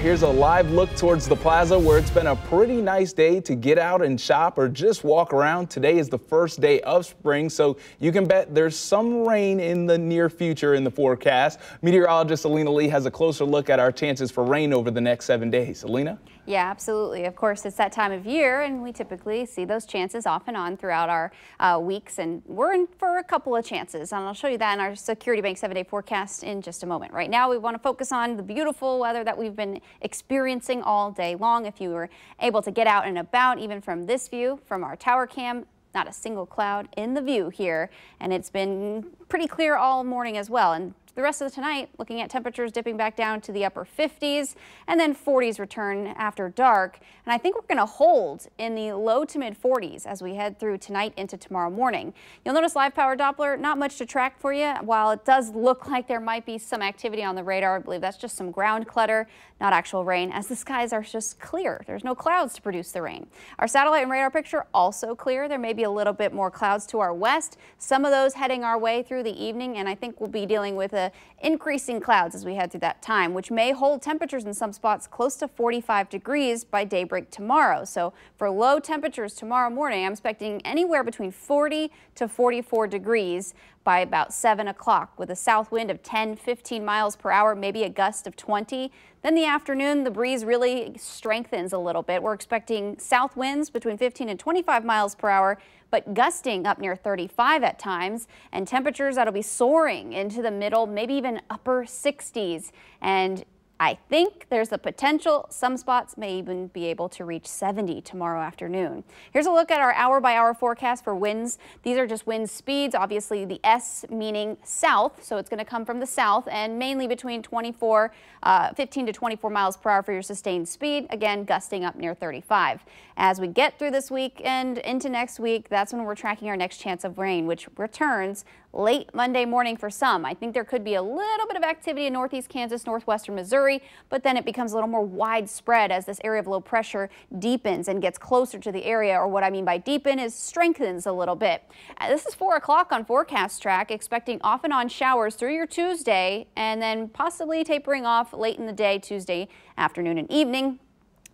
Here's a live look towards the plaza where it's been a pretty nice day to get out and shop or just walk around. Today is the first day of spring, so you can bet there's some rain in the near future in the forecast. Meteorologist Alina Lee has a closer look at our chances for rain over the next seven days. Alina? Yeah, absolutely. Of course, it's that time of year, and we typically see those chances off and on throughout our uh, weeks, and we're in for a couple of chances, and I'll show you that in our Security Bank 7-day forecast in just a moment. Right now, we want to focus on the beautiful weather that we've been been experiencing all day long. If you were able to get out and about, even from this view, from our tower cam, not a single cloud in the view here. And it's been pretty clear all morning as well. And the rest of the tonight, looking at temperatures dipping back down to the upper 50s and then 40s return after dark. And I think we're going to hold in the low to mid 40s as we head through tonight into tomorrow morning. You'll notice live power Doppler, not much to track for you. While it does look like there might be some activity on the radar, I believe that's just some ground clutter, not actual rain, as the skies are just clear. There's no clouds to produce the rain. Our satellite and radar picture also clear. There may be a little bit more clouds to our west. Some of those heading our way through the evening, and I think we'll be dealing with a increasing clouds as we head through that time, which may hold temperatures in some spots close to 45 degrees by daybreak tomorrow. So for low temperatures tomorrow morning, I'm expecting anywhere between 40 to 44 degrees by about 7 o'clock with a south wind of 10, 15 miles per hour, maybe a gust of 20. Then the afternoon, the breeze really strengthens a little bit. We're expecting south winds between 15 and 25 miles per hour but gusting up near 35 at times. And temperatures that'll be soaring into the middle, maybe even upper 60s. And I think there's a potential some spots may even be able to reach 70 tomorrow afternoon. Here's a look at our hour by hour forecast for winds. These are just wind speeds, obviously the S meaning south, so it's going to come from the south and mainly between 24, uh, 15 to 24 miles per hour for your sustained speed, again gusting up near 35. As we get through this week and into next week, that's when we're tracking our next chance of rain, which returns late Monday morning for some. I think there could be a little bit of activity in northeast Kansas, northwestern Missouri, but then it becomes a little more widespread as this area of low pressure deepens and gets closer to the area, or what I mean by deepen is strengthens a little bit. Uh, this is 4 o'clock on forecast track, expecting off and on showers through your Tuesday and then possibly tapering off late in the day Tuesday afternoon and evening.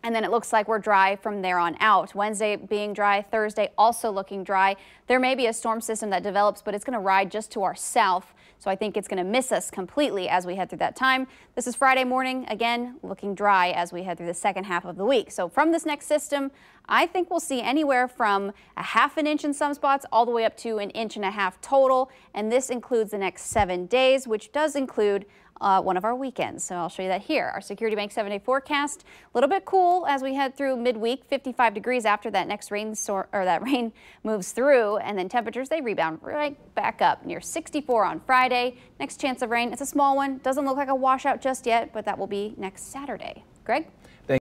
And then it looks like we're dry from there on out. Wednesday being dry, Thursday also looking dry. There may be a storm system that develops, but it's going to ride just to our south. So I think it's going to miss us completely as we head through that time. This is Friday morning, again, looking dry as we head through the second half of the week. So from this next system, I think we'll see anywhere from a half an inch in some spots all the way up to an inch and a half total. And this includes the next seven days, which does include uh, one of our weekends. So I'll show you that here. Our Security Bank 7-day forecast, a little bit cool as we head through midweek, 55 degrees after that next rain or that rain moves through and then temperatures, they rebound right back up near 64 on Friday. Next chance of rain. It's a small one. Doesn't look like a washout just yet, but that will be next Saturday. Greg?